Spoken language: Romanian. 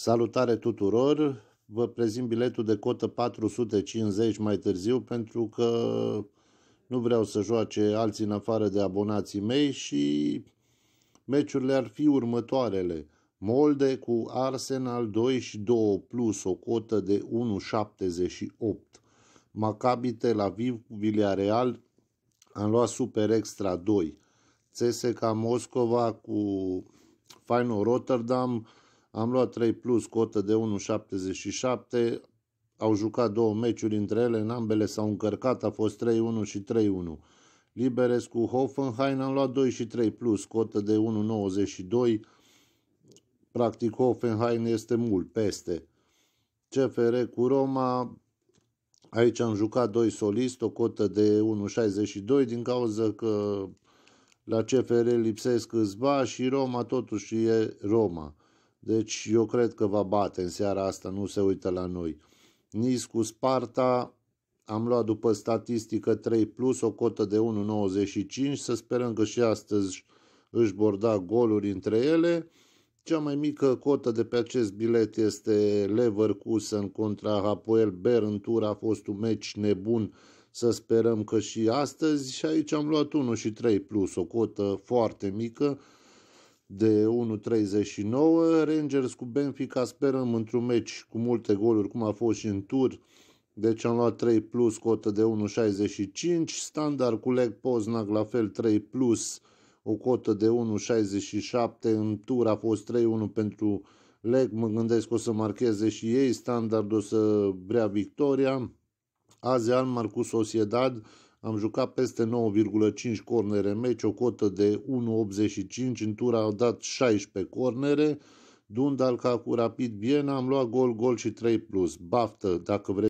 Salutare tuturor! Vă prezint biletul de cotă 450 mai târziu pentru că nu vreau să joace alții în afară de abonații mei și meciurile ar fi următoarele. Molde cu Arsenal 2 și 2 plus o cotă de 1,78. Maccabi Tel Aviv cu Villarreal am luat Super Extra 2. CSKA Moscova cu Final Rotterdam am luat 3 plus, cotă de 1,77. Au jucat două meciuri între ele, în ambele s-au încărcat, a fost 3-1 și 3-1. Liberes cu Hoffenheim am luat 2 și 3 plus, cotă de 1,92. Practic Hoffenheim este mult, peste. CFR cu Roma, aici am jucat 2 solist, o cotă de 1,62 din cauza că la CFR lipsesc câțiva și Roma totuși e Roma. Deci eu cred că va bate în seara asta, nu se uită la noi. Nis cu Sparta am luat după statistică 3 plus, o cotă de 1,95. Să sperăm că și astăzi își borda goluri între ele. Cea mai mică cotă de pe acest bilet este Leverkusen contra Hapoel Berntur, a fost un meci nebun, să sperăm că și astăzi. Și aici am luat 1 și 3 plus, o cotă foarte mică de 1.39. Rangers cu Benfica sperăm într-un meci cu multe goluri, cum a fost și în tur. Deci am luat 3 plus, cotă de 1.65. Standard cu Leg Poznac la fel 3 plus, o cotă de 1.67. În tur a fost 3-1 pentru Leg. Mă gândesc că o să marcheze și ei. Standard o să vrea victoria. Azi Almar cu Sociedad am jucat peste 9,5 cornere în meci, o cotă de 1,85, în tura au dat 16 cornere, Dundalca cu Rapid Viena, am luat gol, gol și 3+. Baftă, dacă vreți.